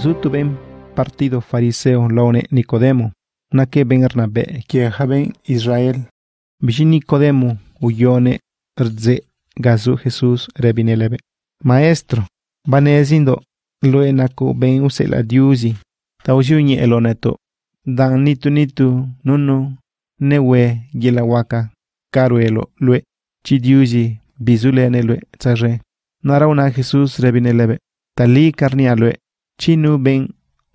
Usutu ben partido fariseo laone Nicodemo, que ben Arnabé, que ben Israel. Bishin Nicodemo uyone rze gazu Jesús rebinelebe. Maestro, lo loenaco ben la diusi, tausiuñi eloneto, dan nitu nitu, nunu, newe gilawaka, caruelo, lue, chidiusi, bizulene lue, tsarre. Narauna Jesús rebinelebe, talí lue, Chinuben,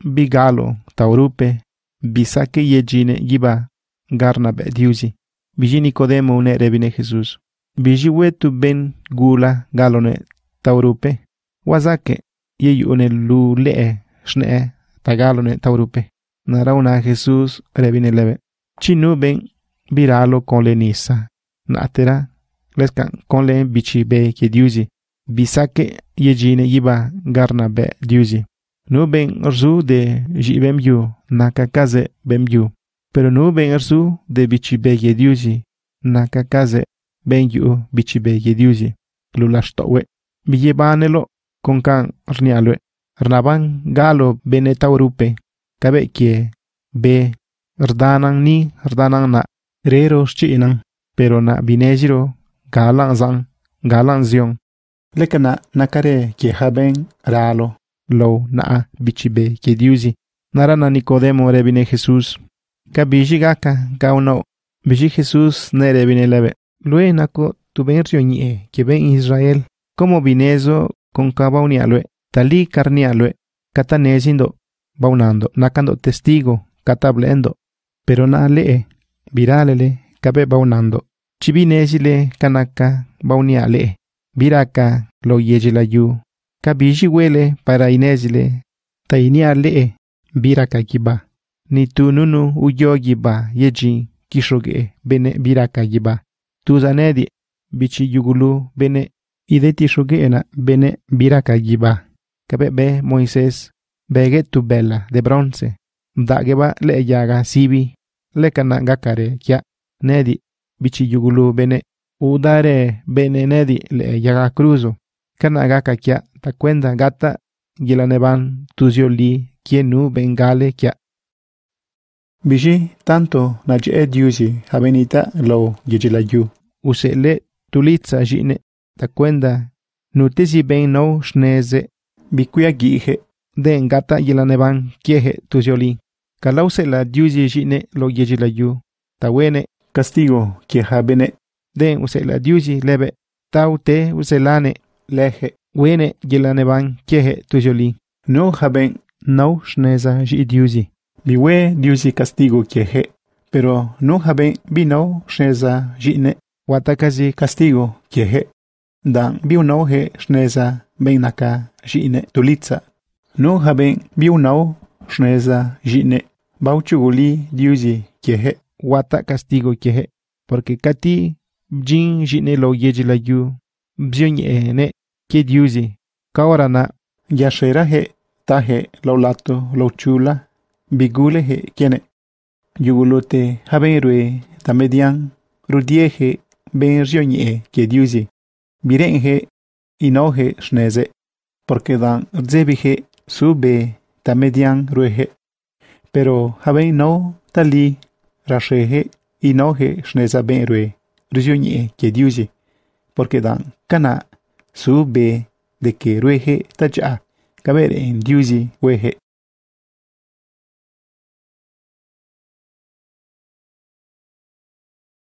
Bigalo, Taurupe, bisake yegine Giba, Garnabe, Diuzi, Vigini kodemo, une rebine Jesús, wetu, ben Gula, Galone, Taurupe, Wazake, Yeyu une Lule, sne Tagalone, Taurupe, Narauna Jesús, rebine leve, Chinuben, Viralo con Natera, Lescan con le bichi be diuzi, Bisake Yejine, Giba, Garnabe, Diuzi. Nu ben arzu de jibem vi na kaka benvi. pero nu ben arzu de biciè ye diuzi, na ka kaze ben ju bicibe ye diuzi lo las toè. mie banelo conkannialonavan galo benetaruppe, kabè ki berdanang ni radanang na reros chiang, pero na vinéro kazan gal zio. le kana na karè ke habben ralo. lo naa bichibe kediusi. Narana Nicodemo rebine Jesús. Kabiji gaka gauno. Biji Jesús ne revine leve. Lue naco tuben rioñe que ven Israel. Como vinezo con cabaunialue. Talí kata nezindo, Baunando. Nakando testigo. Catablendo. Pero na lee. Viralele. kabe baunando. chibinezile kanaka bauniale. Viraka lo yejilayu, kabiji wele para inezile tainia lee bira kagiba ni tununu uyogiba yeji kishoge bene bira kagiba tuzanedi bichi yugulu bene ideti shogeena bene bira kagiba kabe be Moisés bege tu bela de bronce mdageba le yaga sibi le kananga kare kya nedi bichi yugulu bene udare bene nedi le yaga cruzo Kanagaka kya takwenda gata, yelaneban, tuzio li, kienu bengale kya. Biji tanto na je diuzi, habenita lo yejilayu. Usele tulitza jine, taquenda nutisi ben no shneze, bikuya gije, den gata yelaneban, kieje tuzio li. Kalause la diuzi, jine lo yejilayu, tawene, castigo, kieja den usela diuzi, lebe, taute uselane, leje wene yelanevan kehe tuyoli. No haben no shneza jidiuzi. Biwe diusi castigo kehe. pero no haben binau shneza jine. Watakazi castigo kehe. Dan no he shneza beinaka jine tulitza. No haben biunau shneza jine. Bauchuguli diuzi kehe. Wata castigo kehe. Porque kati jin jine lo yeji la bzionyeene kedyuzi, kawarana, yasheraje, taje, laulato, lauchula, KENE kene yugulote, jaberue, tamedian, rudieje, benrionye, kedyuzi, virenje, inoje, SNEZE porque dan zebije sube, tamedian, rueje, pero haben no, talí, rasheje, inoje, BEN benrue, que kedyuzi porque dan cana, sube de que rueje tacha cabere en diuzi, weje